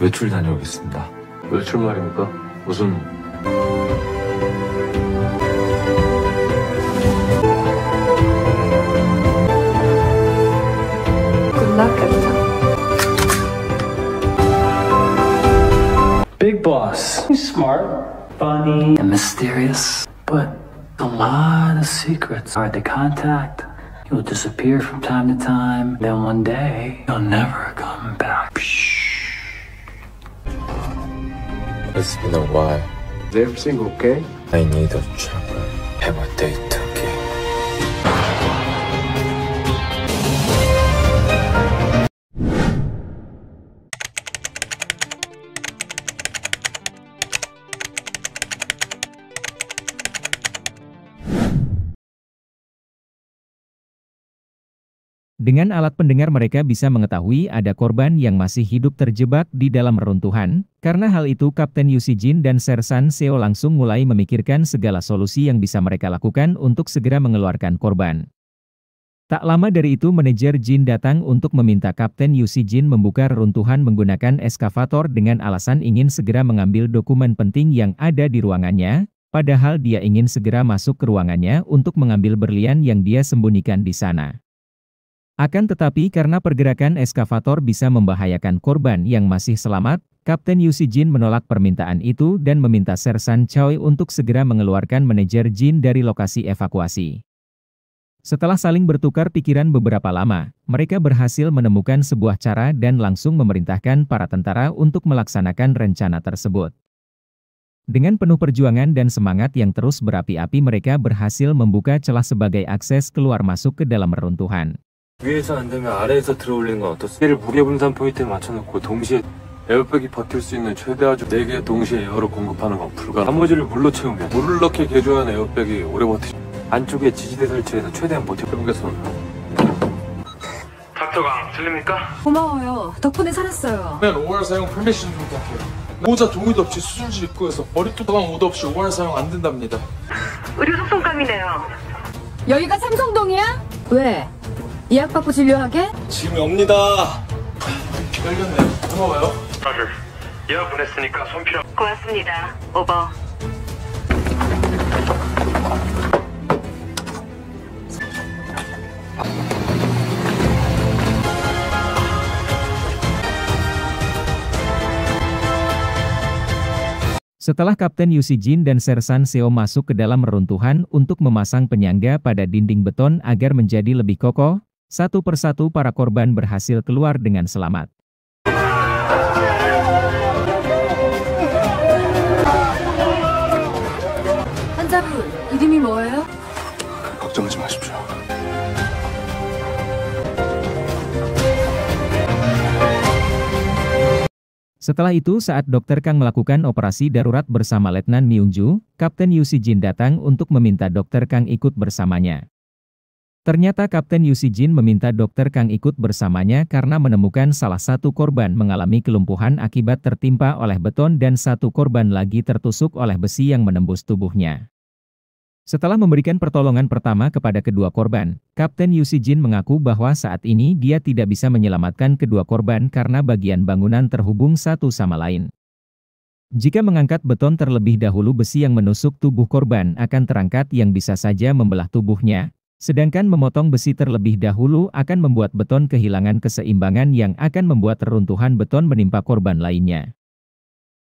외출 다녀오겠습니다. 외출 말입니까? 무슨... Big boss. He's smart, funny, and mysterious, but a lot of secrets hard to contact. You'll disappear from time to time, then one day you'll never come back. It's been a while. Everything okay? I need a chopper. Have a date. Dengan alat pendengar mereka bisa mengetahui ada korban yang masih hidup terjebak di dalam reruntuhan, karena hal itu Kapten Yusijin dan Sersan Seo langsung mulai memikirkan segala solusi yang bisa mereka lakukan untuk segera mengeluarkan korban. Tak lama dari itu manajer Jin datang untuk meminta Kapten Yusijin membuka reruntuhan menggunakan eskavator dengan alasan ingin segera mengambil dokumen penting yang ada di ruangannya, padahal dia ingin segera masuk ke ruangannya untuk mengambil berlian yang dia sembunyikan di sana. Akan tetapi karena pergerakan eskavator bisa membahayakan korban yang masih selamat, Kapten Yusi Jin menolak permintaan itu dan meminta Sersan Choi untuk segera mengeluarkan manajer Jin dari lokasi evakuasi. Setelah saling bertukar pikiran beberapa lama, mereka berhasil menemukan sebuah cara dan langsung memerintahkan para tentara untuk melaksanakan rencana tersebut. Dengan penuh perjuangan dan semangat yang terus berapi-api mereka berhasil membuka celah sebagai akses keluar masuk ke dalam reruntuhan. 위에서 안 되면 아래에서 들어올리는 건 어떻습니까? 무게 분산 포인트를 맞춰놓고 동시에 에어백이 버틸 수 있는 최대화주 4개 동시에 에어를 공급하는 건 불가능 나머지를 물로 채우면 물을 넣게 개조한 에어백이 오래 버티죠 안쪽에 지지대 설치해서 최대한 버텨보겠습니다 닥터강 들립니까? 고마워요. 덕분에 살았어요. 그냥 5월 사용 퍼미션 좀 부탁해요 모자 동의도 없이 수술실 입구에서 머리 뚜껑 오도 없이 5월 사용 안 된답니다 의료 속성감이네요. 여기가 삼성동이야? 왜? 예약 받고 진료하게? 지금이 옵니다. 열렸네요. 고마워요. 아들, 예약 보냈으니까 손 고맙습니다. 오버. Setelah Kapten Yusi Jin dan Sersan Seo masuk ke dalam reruntuhan untuk memasang penyangga pada dinding beton agar menjadi lebih kokoh, satu persatu para korban berhasil keluar dengan selamat. Setelah itu saat dokter Kang melakukan operasi darurat bersama Letnan Myungju, Kapten Yusi Jin datang untuk meminta dokter Kang ikut bersamanya. Ternyata Kapten Jin meminta dokter Kang ikut bersamanya karena menemukan salah satu korban mengalami kelumpuhan akibat tertimpa oleh beton dan satu korban lagi tertusuk oleh besi yang menembus tubuhnya. Setelah memberikan pertolongan pertama kepada kedua korban, Kapten Jin mengaku bahwa saat ini dia tidak bisa menyelamatkan kedua korban karena bagian bangunan terhubung satu sama lain. Jika mengangkat beton terlebih dahulu besi yang menusuk tubuh korban akan terangkat yang bisa saja membelah tubuhnya, Sedangkan memotong besi terlebih dahulu akan membuat beton kehilangan keseimbangan yang akan membuat reruntuhan beton menimpa korban lainnya.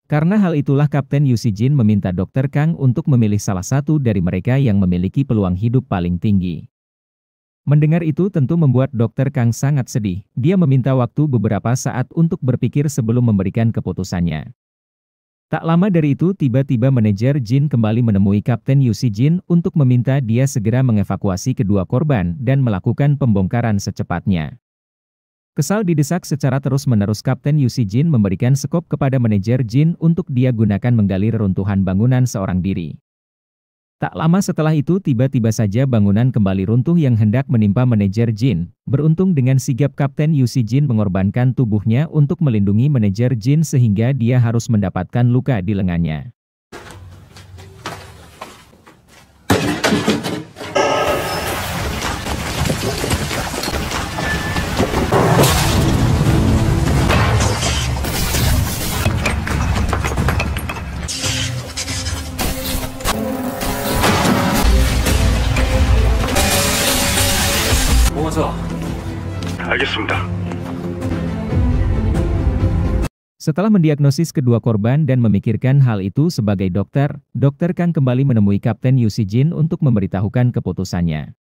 Karena hal itulah Kapten Jin meminta Dokter Kang untuk memilih salah satu dari mereka yang memiliki peluang hidup paling tinggi. Mendengar itu tentu membuat Dokter Kang sangat sedih. Dia meminta waktu beberapa saat untuk berpikir sebelum memberikan keputusannya. Tak lama dari itu tiba-tiba manajer Jin kembali menemui Kapten Yusi Jin untuk meminta dia segera mengevakuasi kedua korban dan melakukan pembongkaran secepatnya. Kesal didesak secara terus-menerus Kapten Yusi Jin memberikan skop kepada manajer Jin untuk dia gunakan menggali reruntuhan bangunan seorang diri. Tak lama setelah itu tiba-tiba saja bangunan kembali runtuh yang hendak menimpa manajer Jin. Beruntung dengan sigap Kapten Yusi Jin mengorbankan tubuhnya untuk melindungi manajer Jin sehingga dia harus mendapatkan luka di lengannya. 있어. 알겠습니다. Setelah mendiagnosis kedua korban dan memikirkan hal itu sebagai dokter, Dokter Kang kembali menemui Kapten Yusi Jin untuk memberitahukan keputusannya.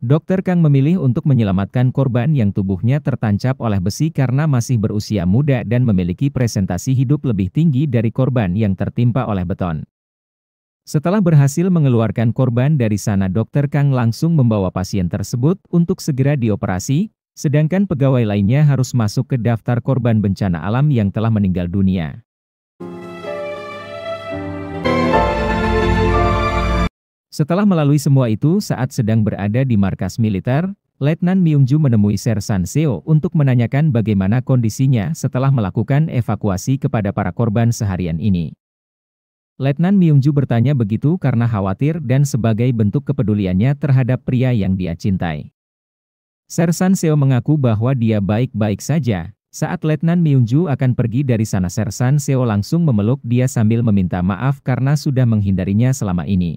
Dokter Kang memilih untuk menyelamatkan korban yang tubuhnya tertancap oleh besi karena masih berusia muda dan memiliki presentasi hidup lebih tinggi dari korban yang tertimpa oleh beton. Setelah berhasil mengeluarkan korban dari sana dokter Kang langsung membawa pasien tersebut untuk segera dioperasi, sedangkan pegawai lainnya harus masuk ke daftar korban bencana alam yang telah meninggal dunia. Setelah melalui semua itu saat sedang berada di markas militer, Letnan Myungju menemui Sersan Seo untuk menanyakan bagaimana kondisinya setelah melakukan evakuasi kepada para korban seharian ini. Letnan Myungju bertanya begitu karena khawatir dan sebagai bentuk kepeduliannya terhadap pria yang dia cintai. Sersan Seo mengaku bahwa dia baik-baik saja. Saat Letnan Myungju akan pergi dari sana Sersan Seo langsung memeluk dia sambil meminta maaf karena sudah menghindarinya selama ini.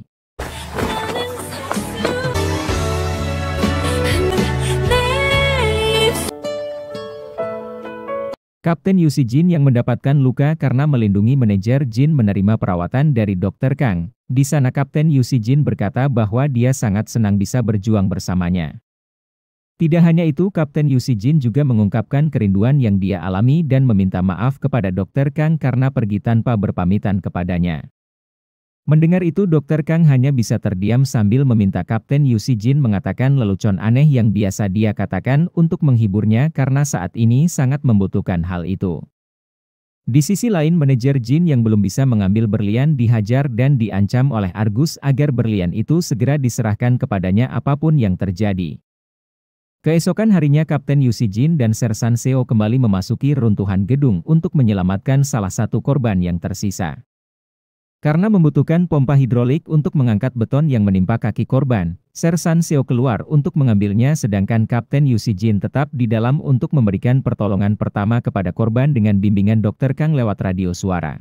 Kapten Yusi Jin yang mendapatkan luka karena melindungi manajer Jin menerima perawatan dari dokter Kang. Di sana Kapten Yusi Jin berkata bahwa dia sangat senang bisa berjuang bersamanya. Tidak hanya itu, Kapten Yusi Jin juga mengungkapkan kerinduan yang dia alami dan meminta maaf kepada dokter Kang karena pergi tanpa berpamitan kepadanya. Mendengar itu Dokter Kang hanya bisa terdiam sambil meminta Kapten Yusi Jin mengatakan lelucon aneh yang biasa dia katakan untuk menghiburnya karena saat ini sangat membutuhkan hal itu. Di sisi lain manajer Jin yang belum bisa mengambil berlian dihajar dan diancam oleh Argus agar berlian itu segera diserahkan kepadanya apapun yang terjadi. Keesokan harinya Kapten Yusi Jin dan Sersan Seo kembali memasuki runtuhan gedung untuk menyelamatkan salah satu korban yang tersisa. Karena membutuhkan pompa hidrolik untuk mengangkat beton yang menimpa kaki korban, Sersan Seo keluar untuk mengambilnya sedangkan Kapten Yusi Jin tetap di dalam untuk memberikan pertolongan pertama kepada korban dengan bimbingan dokter Kang lewat radio suara.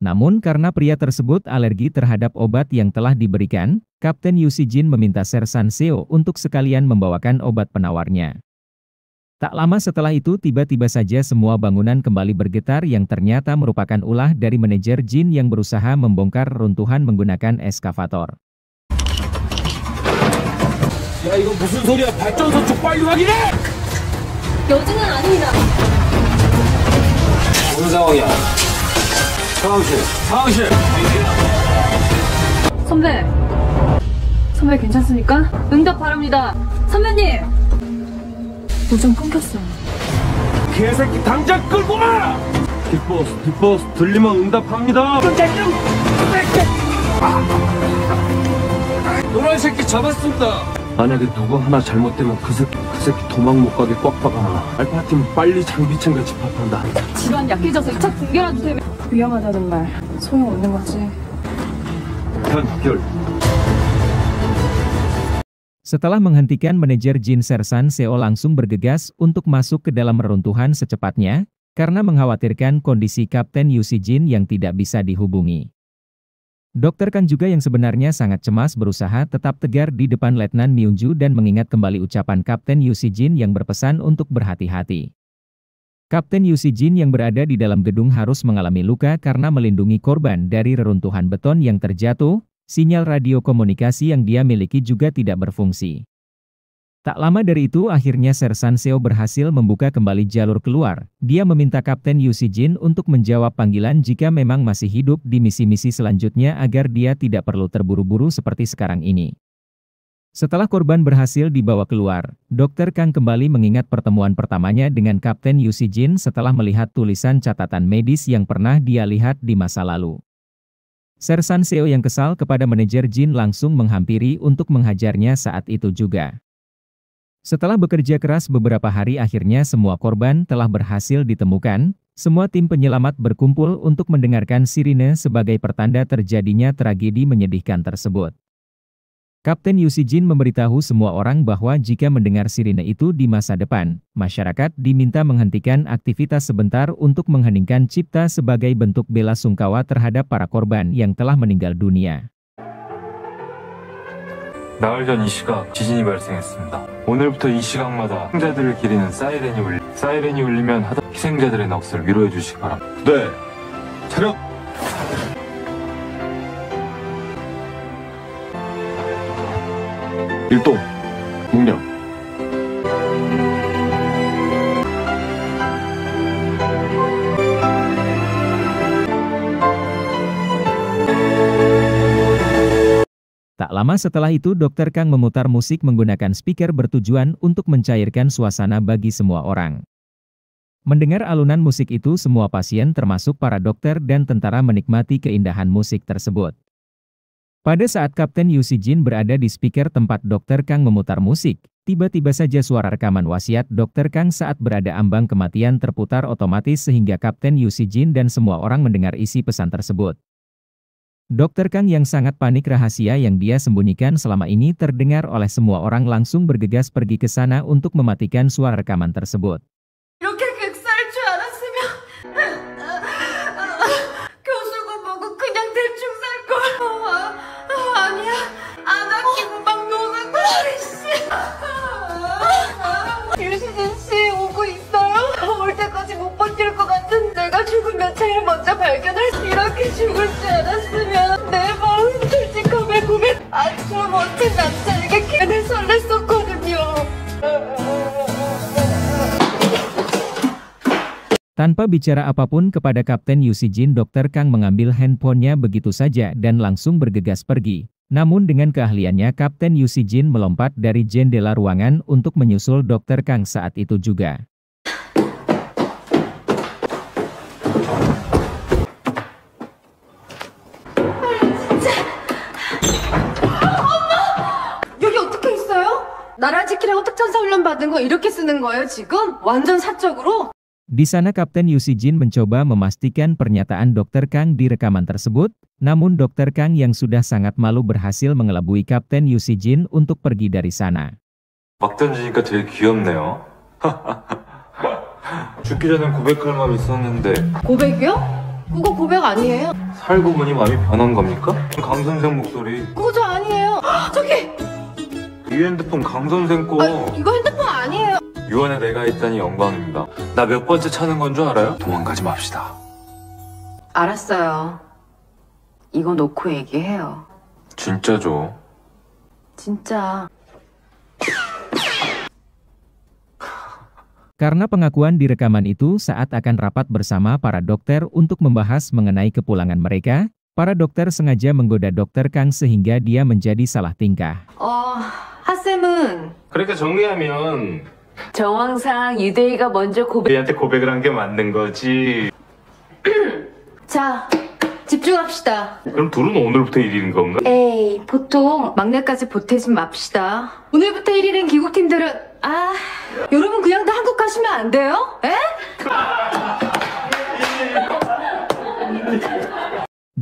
Namun karena pria tersebut alergi terhadap obat yang telah diberikan, Kapten Yusi Jin meminta Sersan Seo untuk sekalian membawakan obat penawarnya. Tak lama setelah itu tiba-tiba saja semua bangunan kembali bergetar yang ternyata merupakan ulah dari manajer Jin yang berusaha membongkar runtuhan menggunakan eskavator. Ya, 도전 끊겼어 개새끼 당장 끌고 와! 뒷버스 뒷버스 들리면 응답합니다. 노란 새끼 잡았습니다. 만약에 누구 하나 잘못되면 그 새끼 그 새끼 도망 못 가게 꽉 박아놔. 알파팀 빨리 장비 챙겨 집합한다. 집안 약해져서 2차 붕괴라도 되면 위험하다는 말 소용없는 거지. 현 결. Setelah menghentikan manajer Jin Sersan Seo langsung bergegas untuk masuk ke dalam reruntuhan secepatnya, karena mengkhawatirkan kondisi Kapten Yusi Jin yang tidak bisa dihubungi. Dokter Kang juga yang sebenarnya sangat cemas berusaha tetap tegar di depan Letnan Myungju dan mengingat kembali ucapan Kapten Yusi Jin yang berpesan untuk berhati-hati. Kapten Yusi Jin yang berada di dalam gedung harus mengalami luka karena melindungi korban dari reruntuhan beton yang terjatuh, sinyal radio komunikasi yang dia miliki juga tidak berfungsi. Tak lama dari itu akhirnya Sersan Seo berhasil membuka kembali jalur keluar. Dia meminta Kapten Yusi Jin untuk menjawab panggilan jika memang masih hidup di misi-misi selanjutnya agar dia tidak perlu terburu-buru seperti sekarang ini. Setelah korban berhasil dibawa keluar, Dokter Kang kembali mengingat pertemuan pertamanya dengan Kapten Yusi Jin setelah melihat tulisan catatan medis yang pernah dia lihat di masa lalu. Sersan Seo yang kesal kepada manajer Jin langsung menghampiri untuk menghajarnya saat itu juga. Setelah bekerja keras beberapa hari akhirnya semua korban telah berhasil ditemukan, semua tim penyelamat berkumpul untuk mendengarkan sirine sebagai pertanda terjadinya tragedi menyedihkan tersebut. Kapten Jin memberitahu semua orang bahwa jika mendengar sirine itu di masa depan, masyarakat diminta menghentikan aktivitas sebentar untuk mengheningkan cipta sebagai bentuk bela sungkawa terhadap para korban yang telah meninggal dunia. 나흘 시각 지진이 발생했습니다. 오늘부터 이 시각마다 희생자들을 기리는 사이렌이 울리 사이렌이 울리면 희생자들의 넋을 위로해 주시기 일동, 공략. Tak lama setelah itu Dr. Kang memutar musik menggunakan speaker bertujuan untuk mencairkan suasana bagi semua orang. Mendengar alunan musik itu semua pasien termasuk para dokter dan tentara menikmati keindahan musik tersebut. Pada saat Kapten Yusi Jin berada di speaker tempat Dokter Kang memutar musik, tiba-tiba saja suara rekaman wasiat Dokter Kang saat berada ambang kematian terputar otomatis sehingga Kapten Yusi Jin dan semua orang mendengar isi pesan tersebut. Dokter Kang yang sangat panik rahasia yang dia sembunyikan selama ini terdengar oleh semua orang langsung bergegas pergi ke sana untuk mematikan suara rekaman tersebut. 내가 죽은 몇 먼저 수 이렇게 죽을 줄 알았으면 내 마음 솔직함에 고민 멋진 남자에게 기회를 설렜었거든요 Tanpa bicara apapun kepada Kapten Jin, Dokter Kang mengambil handphonenya begitu saja dan langsung bergegas pergi. Namun dengan keahliannya Kapten Jin melompat dari jendela ruangan untuk menyusul Dokter Kang saat itu juga. 나라 지키라고 특전사 훈련 받은 거 이렇게 쓰는 거예요 지금? 완전 사적으로? Di sana Kapten Yusijin mencoba memastikan pernyataan Dr. Kang di rekaman tersebut, namun Dr. Kang yang sudah sangat malu berhasil mengelabui Kapten Yusijin untuk pergi dari sana. 막 던지니까 되게 귀엽네요. 죽기 전에 고백할 마음 있었는데 고백이요? 그거 고백 아니에요? 살고 보니 마음이 변한 겁니까? 강 선생 목소리 그거 저 아니에요. 저기 이 핸드폰 강 거. 아, 이거 핸드폰 아니에요. 유언에 내가 있다니 영광입니다. 나 몇 번째 차는 건 줄 알아요? 도망가지 맙시다. 알았어요. 이거 놓고 얘기해요. 진짜죠? 진짜. Karena pengakuan di rekaman itu saat akan rapat bersama para dokter untuk membahas mengenai kepulangan mereka, para dokter sengaja menggoda dokter Kang sehingga dia menjadi salah tingkah. Oh, 하쌤은 그러니까 정리하면 정황상 유대이가 먼저 고백 얘한테 고백을 한 게 맞는 거지 자 집중합시다 그럼 둘은 오늘부터 1위인 건가? 에이 보통 막내까지 보태지 맙시다 오늘부터 1위인 기국팀들은 아 여러분 그냥 다 한국 가시면 안 돼요? 에?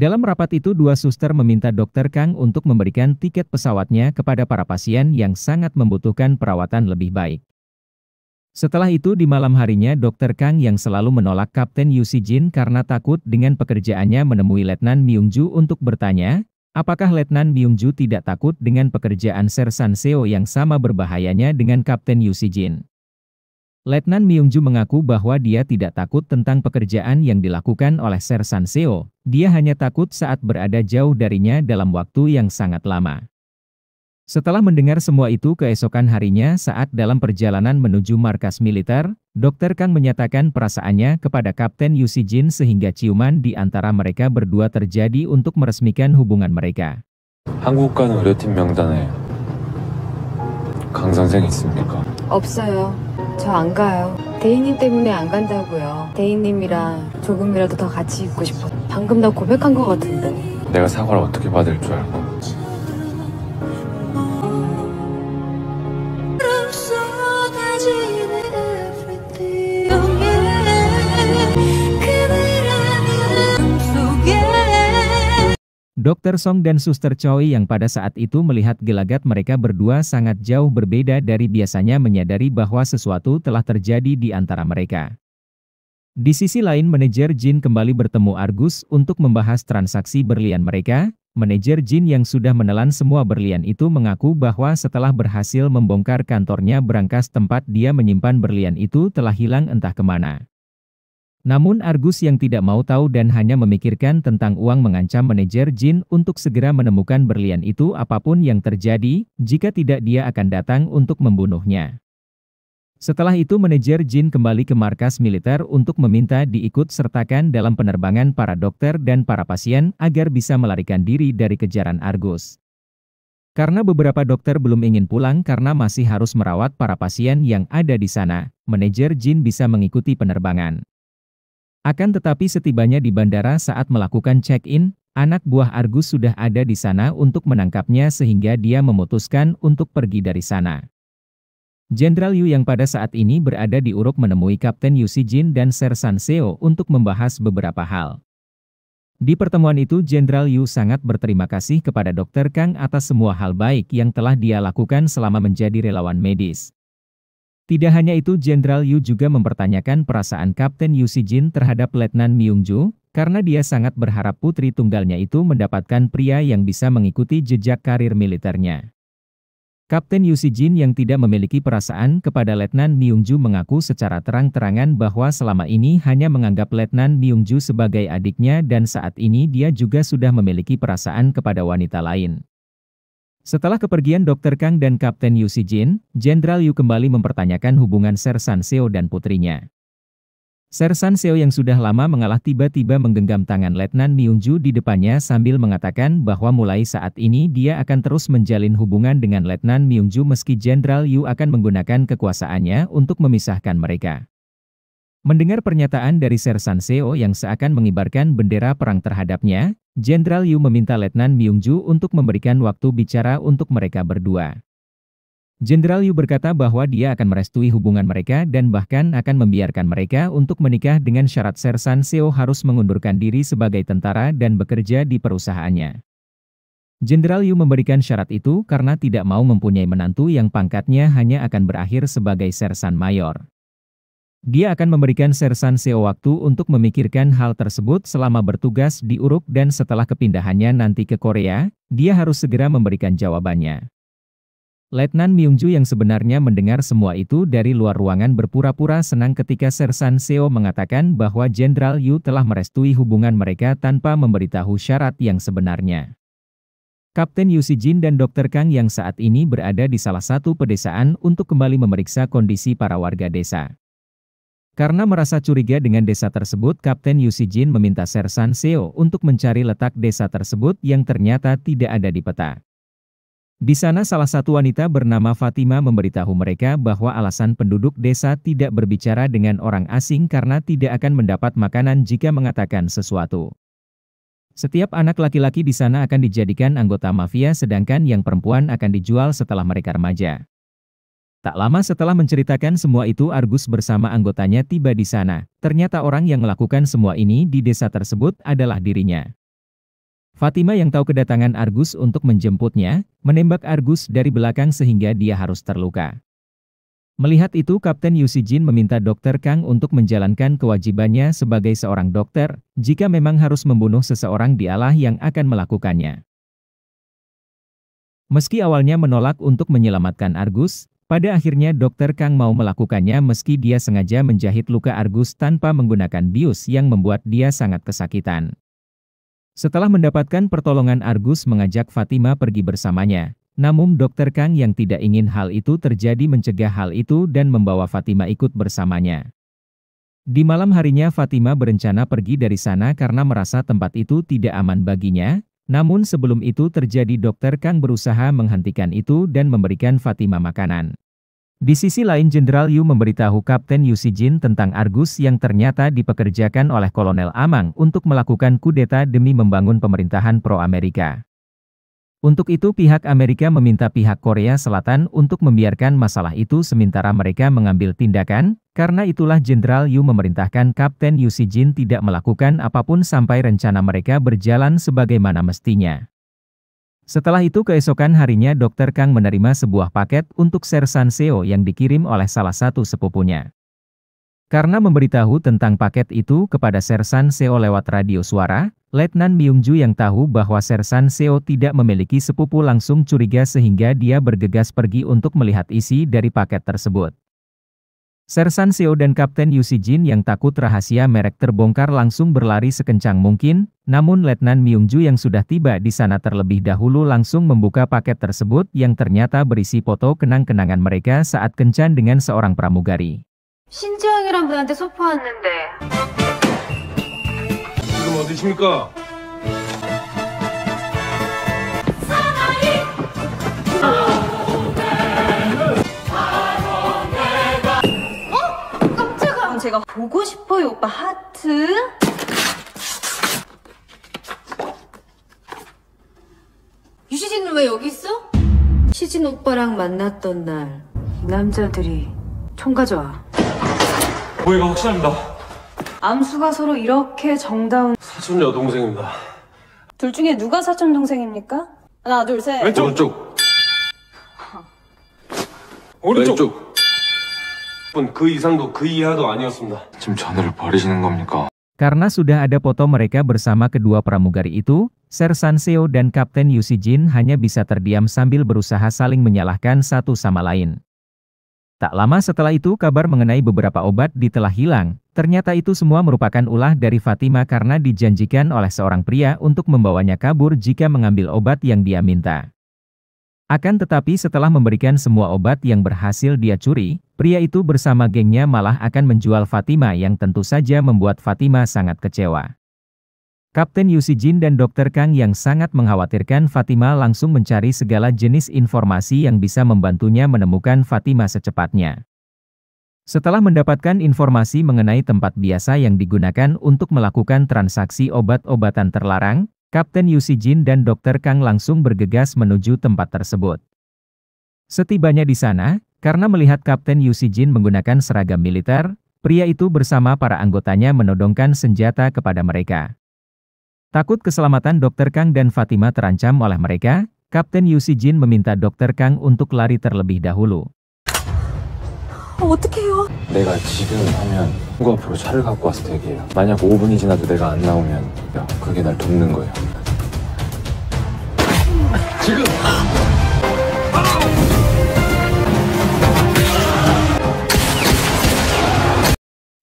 Dalam rapat itu dua suster meminta dokter Kang untuk memberikan tiket pesawatnya kepada para pasien yang sangat membutuhkan perawatan lebih baik. Setelah itu di malam harinya dokter Kang yang selalu menolak Kapten Yu Jin karena takut dengan pekerjaannya menemui Letnan Ju untuk bertanya, apakah Letnan Ju tidak takut dengan pekerjaan Sersan Seo yang sama berbahayanya dengan Kapten Yu Jin? Letnan Myungju mengaku bahwa dia tidak takut tentang pekerjaan yang dilakukan oleh Sersan Seo, dia hanya takut saat berada jauh darinya dalam waktu yang sangat lama. Setelah mendengar semua itu keesokan harinya saat dalam perjalanan menuju markas militer, Dokter Kang menyatakan perasaannya kepada Kapten Yu Jin sehingga ciuman di antara mereka berdua terjadi untuk meresmikan hubungan mereka. 한국과는 Kang 명단에 강 선생 있습니까? 없어요. 저안 가요. 대인님 때문에 안 간다고요. 대인님이랑 조금이라도 더 같이 있고 싶어. 방금 나 고백한 것 같은데. 내가 사과를 어떻게 받을 줄 알고 Dokter Song dan Suster Choi yang pada saat itu melihat gelagat mereka berdua sangat jauh berbeda dari biasanya menyadari bahwa sesuatu telah terjadi di antara mereka. Di sisi lain manajer Jin kembali bertemu Argus untuk membahas transaksi berlian mereka, manajer Jin yang sudah menelan semua berlian itu mengaku bahwa setelah berhasil membongkar kantornya berangkas tempat dia menyimpan berlian itu telah hilang entah kemana. Namun Argus yang tidak mau tahu dan hanya memikirkan tentang uang mengancam manajer Jin untuk segera menemukan berlian itu apapun yang terjadi, jika tidak dia akan datang untuk membunuhnya. Setelah itu manajer Jin kembali ke markas militer untuk meminta diikut sertakan dalam penerbangan para dokter dan para pasien agar bisa melarikan diri dari kejaran Argus. Karena beberapa dokter belum ingin pulang karena masih harus merawat para pasien yang ada di sana, manajer Jin bisa mengikuti penerbangan. Akan tetapi setibanya di bandara saat melakukan check-in, anak buah Argus sudah ada di sana untuk menangkapnya sehingga dia memutuskan untuk pergi dari sana. Jenderal Yu yang pada saat ini berada di Uruk menemui Kapten Yu Jin dan Sersan Seo untuk membahas beberapa hal. Di pertemuan itu Jenderal Yu sangat berterima kasih kepada Dr. Kang atas semua hal baik yang telah dia lakukan selama menjadi relawan medis. Tidak hanya itu Jenderal Yu juga mempertanyakan perasaan Kapten Yu Sijin terhadap Letnan Myung Ju, karena dia sangat berharap putri tunggalnya itu mendapatkan pria yang bisa mengikuti jejak karir militernya. Kapten Yu Sijin yang tidak memiliki perasaan kepada Letnan Myung Ju mengaku secara terang-terangan bahwa selama ini hanya menganggap Letnan Myung Ju sebagai adiknya dan saat ini dia juga sudah memiliki perasaan kepada wanita lain. Setelah kepergian Dr. Kang dan Kapten Yu Jin, Jenderal Yu kembali mempertanyakan hubungan Sersan Seo dan putrinya. Sersan Seo yang sudah lama mengalah tiba-tiba menggenggam tangan Letnan Miungju di depannya sambil mengatakan bahwa mulai saat ini dia akan terus menjalin hubungan dengan Letnan Miungju meski Jenderal Yu akan menggunakan kekuasaannya untuk memisahkan mereka. Mendengar pernyataan dari Sersan Seo yang seakan mengibarkan bendera perang terhadapnya, Jenderal Yu meminta Letnan Myungju untuk memberikan waktu bicara untuk mereka berdua. Jenderal Yu berkata bahwa dia akan merestui hubungan mereka dan bahkan akan membiarkan mereka untuk menikah dengan syarat Sersan Seo harus mengundurkan diri sebagai tentara dan bekerja di perusahaannya. Jenderal Yu memberikan syarat itu karena tidak mau mempunyai menantu yang pangkatnya hanya akan berakhir sebagai Sersan Mayor. Dia akan memberikan Sersan Seo waktu untuk memikirkan hal tersebut selama bertugas di Uruk dan setelah kepindahannya nanti ke Korea, dia harus segera memberikan jawabannya. Letnan Myungju yang sebenarnya mendengar semua itu dari luar ruangan berpura-pura senang ketika Sersan Seo mengatakan bahwa Jenderal Yu telah merestui hubungan mereka tanpa memberitahu syarat yang sebenarnya. Kapten Yu Sijin dan Dr. Kang yang saat ini berada di salah satu pedesaan untuk kembali memeriksa kondisi para warga desa. Karena merasa curiga dengan desa tersebut, Kapten Jin meminta Sersan Seo untuk mencari letak desa tersebut yang ternyata tidak ada di peta. Di sana salah satu wanita bernama Fatima memberitahu mereka bahwa alasan penduduk desa tidak berbicara dengan orang asing karena tidak akan mendapat makanan jika mengatakan sesuatu. Setiap anak laki-laki di sana akan dijadikan anggota mafia sedangkan yang perempuan akan dijual setelah mereka remaja. Tak lama setelah menceritakan semua itu Argus bersama anggotanya tiba di sana. Ternyata orang yang melakukan semua ini di desa tersebut adalah dirinya. Fatima yang tahu kedatangan Argus untuk menjemputnya, menembak Argus dari belakang sehingga dia harus terluka. Melihat itu Kapten Yusijin meminta dokter Kang untuk menjalankan kewajibannya sebagai seorang dokter, jika memang harus membunuh seseorang dialah yang akan melakukannya. Meski awalnya menolak untuk menyelamatkan Argus, pada akhirnya dokter Kang mau melakukannya meski dia sengaja menjahit luka Argus tanpa menggunakan bius yang membuat dia sangat kesakitan. Setelah mendapatkan pertolongan Argus mengajak Fatima pergi bersamanya. Namun dokter Kang yang tidak ingin hal itu terjadi mencegah hal itu dan membawa Fatima ikut bersamanya. Di malam harinya Fatima berencana pergi dari sana karena merasa tempat itu tidak aman baginya, namun sebelum itu terjadi dokter Kang berusaha menghentikan itu dan memberikan Fatima makanan. Di sisi lain Jenderal Yu memberitahu Kapten Yu Sijin tentang Argus yang ternyata dipekerjakan oleh Kolonel Amang untuk melakukan kudeta demi membangun pemerintahan pro-Amerika. Untuk itu pihak Amerika meminta pihak Korea Selatan untuk membiarkan masalah itu sementara mereka mengambil tindakan, karena itulah Jenderal Yu memerintahkan Kapten Yu Sijin tidak melakukan apapun sampai rencana mereka berjalan sebagaimana mestinya. Setelah itu keesokan harinya dokter Kang menerima sebuah paket untuk Sersan Seo yang dikirim oleh salah satu sepupunya. Karena memberitahu tentang paket itu kepada Sersan Seo lewat radio suara, Letnan Myungju yang tahu bahwa Sersan Seo tidak memiliki sepupu langsung curiga sehingga dia bergegas pergi untuk melihat isi dari paket tersebut. Sersan Seo dan Kapten Yusi Jin yang takut rahasia merek terbongkar langsung berlari sekencang mungkin, namun Letnan Ju yang sudah tiba di sana terlebih dahulu langsung membuka paket tersebut yang ternyata berisi foto kenang-kenangan mereka saat kencan dengan seorang pramugari. 제가 보고 싶어요 오빠 하트 유시진은 왜 여기 있어? 시진 오빠랑 만났던 날 남자들이 총 가져와 오해가 확실합니다 암수가 서로 이렇게 정다운 사촌 여동생입니다 둘 중에 누가 사촌 동생입니까? 하나 둘셋 왼쪽 오른쪽 오른쪽, 왼쪽. 그 이상도 그 이하도 아니었습니다. 지금 전화를 버리시는 겁니까? Karena sudah ada foto mereka bersama kedua pramugari itu, Sersan Seo dan Kapten Jin hanya bisa terdiam sambil berusaha saling menyalahkan satu sama lain. Tak lama setelah itu kabar mengenai beberapa obat ditelah hilang, ternyata itu semua merupakan ulah dari Fatima karena dijanjikan oleh seorang pria untuk membawanya kabur jika mengambil obat yang dia minta. Akan tetapi setelah memberikan semua obat yang berhasil dia curi, pria itu bersama gengnya malah akan menjual Fatima yang tentu saja membuat Fatima sangat kecewa. Kapten Yusi Jin dan Dokter Kang yang sangat mengkhawatirkan Fatima langsung mencari segala jenis informasi yang bisa membantunya menemukan Fatima secepatnya. Setelah mendapatkan informasi mengenai tempat biasa yang digunakan untuk melakukan transaksi obat-obatan terlarang, Kapten Yusi Jin dan Dokter Kang langsung bergegas menuju tempat tersebut. Setibanya di sana, karena melihat Kapten Yusi Jin menggunakan seragam militer, pria itu bersama para anggotanya menodongkan senjata kepada mereka. Takut keselamatan Dokter Kang dan Fatima terancam oleh mereka, Kapten Yusi Jin meminta Dokter Kang untuk lari terlebih dahulu. 내가 지금 하면 친구 앞으로 차를 갖고 와서 대기해요 만약 5분이 지나도 내가 안 나오면 그게 날 돕는 거예요 지금!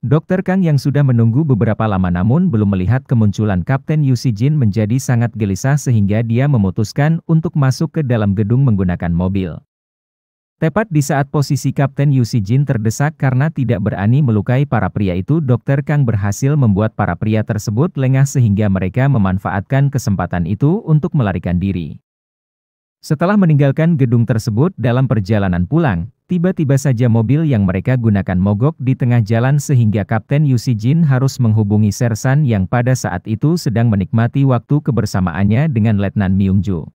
Dokter Kang yang sudah menunggu beberapa lama namun belum melihat kemunculan Kapten Yusi Jin menjadi sangat gelisah sehingga dia memutuskan untuk masuk ke dalam gedung menggunakan mobil. Tepat di saat posisi Kapten Si Jin terdesak karena tidak berani melukai para pria itu Dokter Kang berhasil membuat para pria tersebut lengah sehingga mereka memanfaatkan kesempatan itu untuk melarikan diri. Setelah meninggalkan gedung tersebut dalam perjalanan pulang, tiba-tiba saja mobil yang mereka gunakan mogok di tengah jalan sehingga Kapten Si Jin harus menghubungi Sersan yang pada saat itu sedang menikmati waktu kebersamaannya dengan Letnan Myung Joo.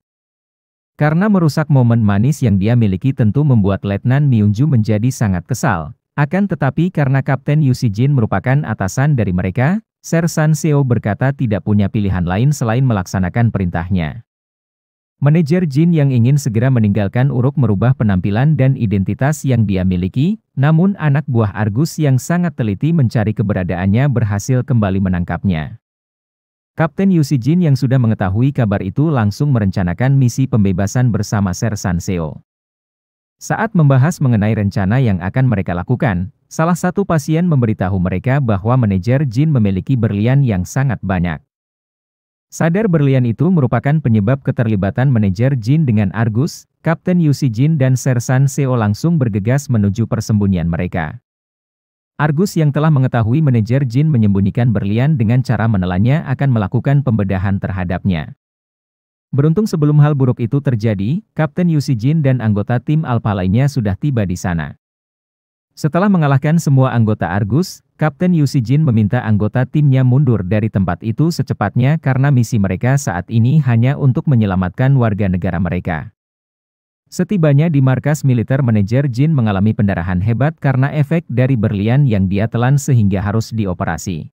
Karena merusak momen manis yang dia miliki tentu membuat Letnan Myungju menjadi sangat kesal. Akan tetapi karena Kapten Yusijin Jin merupakan atasan dari mereka, Sersan Seo berkata tidak punya pilihan lain selain melaksanakan perintahnya. Manajer Jin yang ingin segera meninggalkan Uruk merubah penampilan dan identitas yang dia miliki, namun anak buah Argus yang sangat teliti mencari keberadaannya berhasil kembali menangkapnya. Kapten Yusi Jin yang sudah mengetahui kabar itu langsung merencanakan misi pembebasan bersama Sersan Seo. Saat membahas mengenai rencana yang akan mereka lakukan, salah satu pasien memberitahu mereka bahwa manajer Jin memiliki berlian yang sangat banyak. Sadar berlian itu merupakan penyebab keterlibatan manajer Jin dengan Argus, Kapten Yusi Jin dan Sersan Seo langsung bergegas menuju persembunyian mereka. Argus yang telah mengetahui manajer Jin menyembunyikan berlian dengan cara menelannya akan melakukan pembedahan terhadapnya. Beruntung sebelum hal buruk itu terjadi, Kapten Yusi Jin dan anggota tim Alpha lainnya sudah tiba di sana. Setelah mengalahkan semua anggota Argus, Kapten Yusi Jin meminta anggota timnya mundur dari tempat itu secepatnya karena misi mereka saat ini hanya untuk menyelamatkan warga negara mereka. Setibanya di markas militer manajer Jin mengalami pendarahan hebat karena efek dari berlian yang dia telan sehingga harus dioperasi.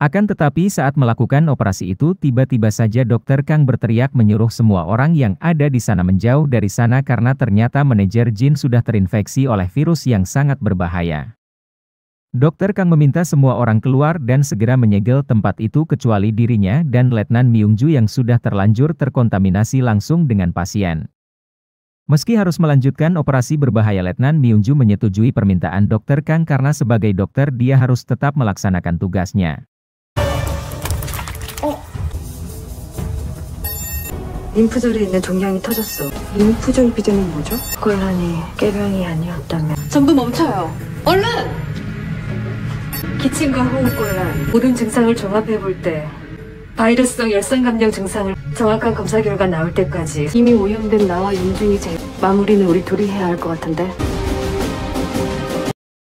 Akan tetapi saat melakukan operasi itu tiba-tiba saja dokter Kang berteriak menyuruh semua orang yang ada di sana menjauh dari sana karena ternyata manajer Jin sudah terinfeksi oleh virus yang sangat berbahaya. Dokter Kang meminta semua orang keluar dan segera menyegel tempat itu kecuali dirinya dan Letnan Myungju yang sudah terlanjur terkontaminasi langsung dengan pasien. Meski harus melanjutkan operasi berbahaya Letnan Myungju menyetujui permintaan dokter Kang karena sebagai dokter dia harus tetap melaksanakan tugasnya. Oh. 림프절에 있는 종양이 터졌어. 림프절 뭐죠? 곤란이 깨병이 아니었다면 전부 멈춰요. 얼른! 기침과 호흡곤란 모든 증상을 종합해 볼때 바이러스성 열성감정 증상을 정확한 검사 결과 나올 때까지 이미 오염된 나와 윤중이 제 마무리는 우리 둘이 해야 할것 같은데.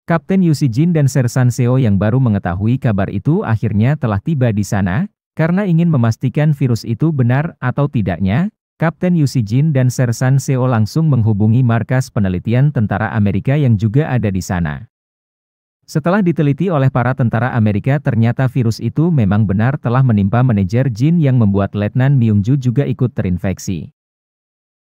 Kapten Yusi Jin dan Sersan Seo yang baru mengetahui kabar itu akhirnya telah tiba di sana, karena ingin memastikan virus itu benar atau tidaknya, Kapten Yusi Jin dan Sersan Seo langsung menghubungi markas penelitian tentara Amerika yang juga ada di sana. Setelah diteliti oleh para tentara Amerika ternyata virus itu memang benar telah menimpa manajer Jin yang membuat Letnan Myungju juga ikut terinfeksi.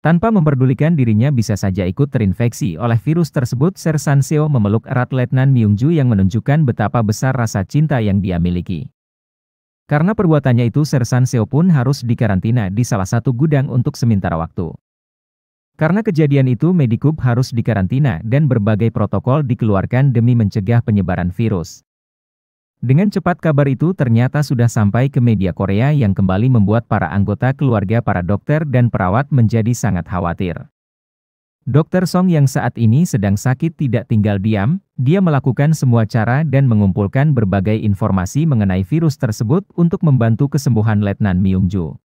Tanpa memperdulikan dirinya bisa saja ikut terinfeksi oleh virus tersebut Sersan Seo memeluk erat Letnan Myungju yang menunjukkan betapa besar rasa cinta yang dia miliki. Karena perbuatannya itu Sersan Seo pun harus dikarantina di salah satu gudang untuk sementara waktu. Karena kejadian itu Medikub harus dikarantina dan berbagai protokol dikeluarkan demi mencegah penyebaran virus. Dengan cepat kabar itu ternyata sudah sampai ke media Korea yang kembali membuat para anggota keluarga para dokter dan perawat menjadi sangat khawatir. Dokter Song yang saat ini sedang sakit tidak tinggal diam, dia melakukan semua cara dan mengumpulkan berbagai informasi mengenai virus tersebut untuk membantu kesembuhan Letnan Myung Joo.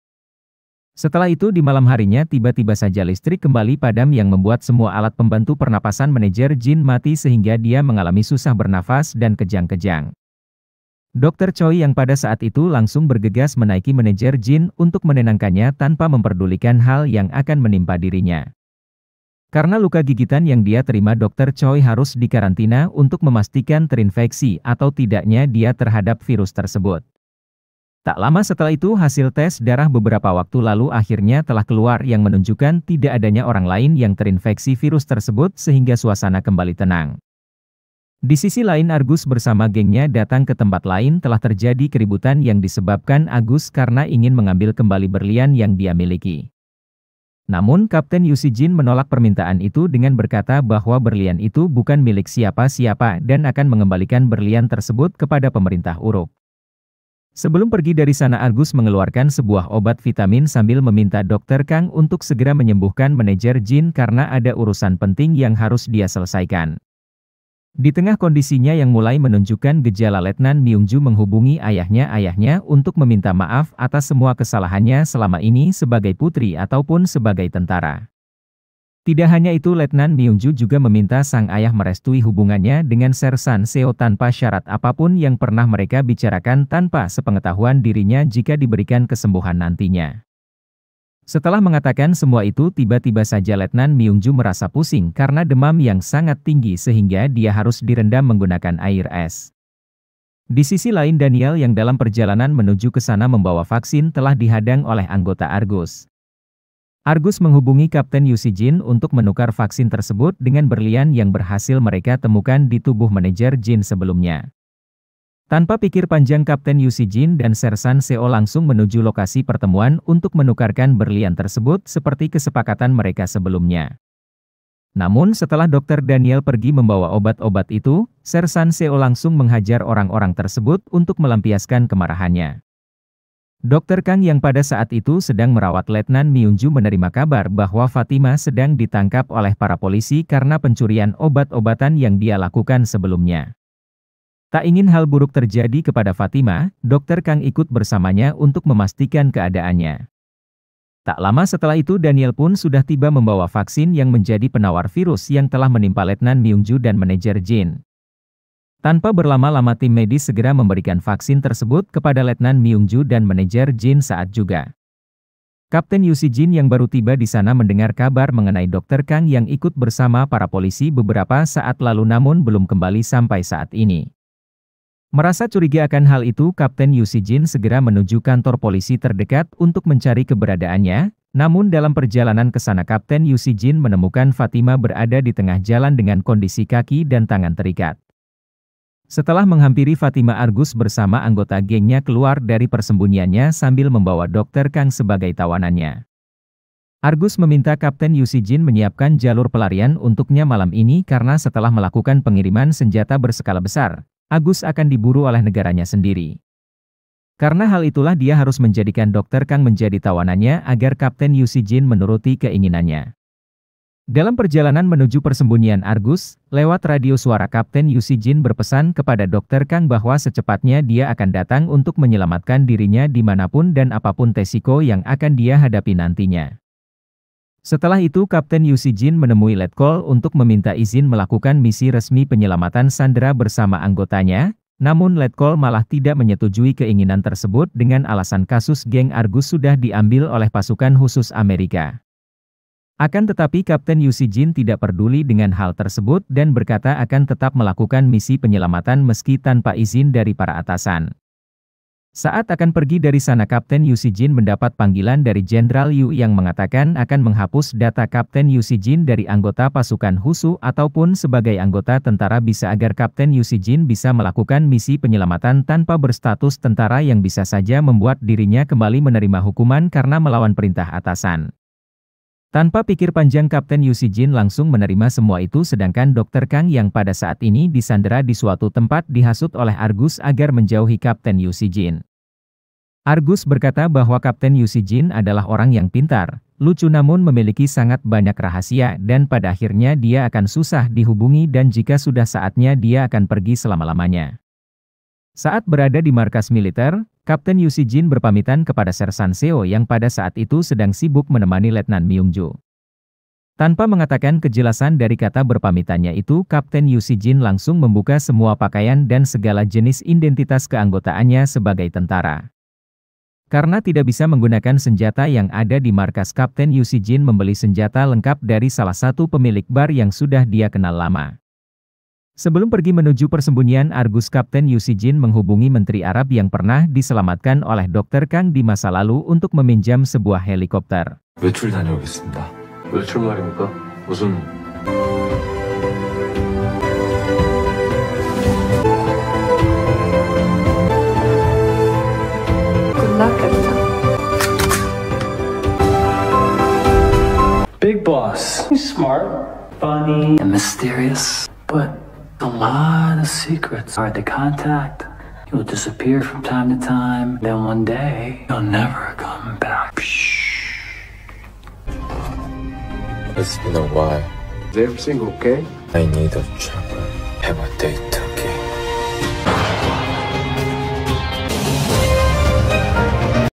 Setelah itu di malam harinya tiba-tiba saja listrik kembali padam yang membuat semua alat pembantu pernapasan manajer Jin mati sehingga dia mengalami susah bernafas dan kejang-kejang. Dokter Choi yang pada saat itu langsung bergegas menaiki manajer Jin untuk menenangkannya tanpa memperdulikan hal yang akan menimpa dirinya. Karena luka gigitan yang dia terima dokter Choi harus dikarantina untuk memastikan terinfeksi atau tidaknya dia terhadap virus tersebut. Tak lama setelah itu hasil tes darah beberapa waktu lalu akhirnya telah keluar yang menunjukkan tidak adanya orang lain yang terinfeksi virus tersebut sehingga suasana kembali tenang. Di sisi lain Argus bersama gengnya datang ke tempat lain telah terjadi keributan yang disebabkan Agus karena ingin mengambil kembali berlian yang dia miliki. Namun Kapten Yusi Jin menolak permintaan itu dengan berkata bahwa berlian itu bukan milik siapa-siapa dan akan mengembalikan berlian tersebut kepada pemerintah Uruk. Sebelum pergi dari sana Agus mengeluarkan sebuah obat vitamin sambil meminta dokter Kang untuk segera menyembuhkan manajer Jin karena ada urusan penting yang harus dia selesaikan. Di tengah kondisinya yang mulai menunjukkan gejala Letnan Myungju menghubungi ayahnya-ayahnya untuk meminta maaf atas semua kesalahannya selama ini sebagai putri ataupun sebagai tentara. Tidak hanya itu Letnan Myungju juga meminta sang ayah merestui hubungannya dengan Sersan Seo tanpa syarat apapun yang pernah mereka bicarakan tanpa sepengetahuan dirinya jika diberikan kesembuhan nantinya. Setelah mengatakan semua itu tiba-tiba saja Letnan Myungju merasa pusing karena demam yang sangat tinggi sehingga dia harus direndam menggunakan air es. Di sisi lain Daniel yang dalam perjalanan menuju ke sana membawa vaksin telah dihadang oleh anggota Argus. Argus menghubungi Kapten Yusi Jin untuk menukar vaksin tersebut dengan berlian yang berhasil mereka temukan di tubuh manajer Jin sebelumnya. Tanpa pikir panjang Kapten Yusi Jin dan Sersan Seo langsung menuju lokasi pertemuan untuk menukarkan berlian tersebut seperti kesepakatan mereka sebelumnya. Namun setelah Dr. Daniel pergi membawa obat-obat itu, Sersan Seo langsung menghajar orang-orang tersebut untuk melampiaskan kemarahannya. Dokter Kang yang pada saat itu sedang merawat Letnan Miunju menerima kabar bahwa Fatima sedang ditangkap oleh para polisi karena pencurian obat-obatan yang dia lakukan sebelumnya. Tak ingin hal buruk terjadi kepada Fatima, Dokter Kang ikut bersamanya untuk memastikan keadaannya. Tak lama setelah itu Daniel pun sudah tiba membawa vaksin yang menjadi penawar virus yang telah menimpa Letnan Miunju dan manajer Jin. Tanpa berlama-lama tim medis segera memberikan vaksin tersebut kepada Letnan Myungju dan manajer Jin saat juga. Kapten Yusi Jin yang baru tiba di sana mendengar kabar mengenai Dr. Kang yang ikut bersama para polisi beberapa saat lalu namun belum kembali sampai saat ini. Merasa curiga akan hal itu, Kapten Yusi Jin segera menuju kantor polisi terdekat untuk mencari keberadaannya, namun dalam perjalanan ke sana Kapten Yusi Jin menemukan Fatima berada di tengah jalan dengan kondisi kaki dan tangan terikat. Setelah menghampiri Fatima Argus bersama anggota gengnya keluar dari persembunyiannya sambil membawa dokter Kang sebagai tawanannya. Argus meminta Kapten Yusi Jin menyiapkan jalur pelarian untuknya malam ini karena setelah melakukan pengiriman senjata berskala besar, Agus akan diburu oleh negaranya sendiri. Karena hal itulah dia harus menjadikan dokter Kang menjadi tawanannya agar Kapten Yusi Jin menuruti keinginannya. Dalam perjalanan menuju persembunyian Argus, lewat radio suara Kapten Jin berpesan kepada Dokter Kang bahwa secepatnya dia akan datang untuk menyelamatkan dirinya dimanapun dan apapun tesiko yang akan dia hadapi nantinya. Setelah itu Kapten Jin menemui Letkol untuk meminta izin melakukan misi resmi penyelamatan Sandra bersama anggotanya, namun Letkol malah tidak menyetujui keinginan tersebut dengan alasan kasus geng Argus sudah diambil oleh pasukan khusus Amerika. Akan tetapi Kapten Yu Jin tidak peduli dengan hal tersebut dan berkata akan tetap melakukan misi penyelamatan meski tanpa izin dari para atasan. Saat akan pergi dari sana Kapten Yu Jin mendapat panggilan dari Jenderal Yu yang mengatakan akan menghapus data Kapten Yu Jin dari anggota pasukan Husu ataupun sebagai anggota tentara bisa agar Kapten Yu Jin bisa melakukan misi penyelamatan tanpa berstatus tentara yang bisa saja membuat dirinya kembali menerima hukuman karena melawan perintah atasan. Tanpa pikir panjang Kapten Yu Jin langsung menerima semua itu sedangkan Dokter Kang yang pada saat ini disandera di suatu tempat dihasut oleh Argus agar menjauhi Kapten Yu Jin. Argus berkata bahwa Kapten Yu Jin adalah orang yang pintar, lucu namun memiliki sangat banyak rahasia dan pada akhirnya dia akan susah dihubungi dan jika sudah saatnya dia akan pergi selama-lamanya. Saat berada di markas militer, Kapten Yusi Jin berpamitan kepada Sersan Seo yang pada saat itu sedang sibuk menemani Letnan Myungju. Tanpa mengatakan kejelasan dari kata berpamitannya itu, Kapten Yusi Jin langsung membuka semua pakaian dan segala jenis identitas keanggotaannya sebagai tentara. Karena tidak bisa menggunakan senjata yang ada di markas Kapten Yusi Jin membeli senjata lengkap dari salah satu pemilik bar yang sudah dia kenal lama. Sebelum pergi menuju persembunyian, Argus Kapten Yusijin menghubungi Menteri Arab yang pernah diselamatkan oleh Dr. Kang di masa lalu untuk meminjam sebuah helikopter. Big boss. He's smart, funny, and mysterious, but A lot of secrets hard to contact. You'll disappear from time to time. Then one day, you'll never come back. It's been a while. Is everything okay? I need a chopper. Have a date.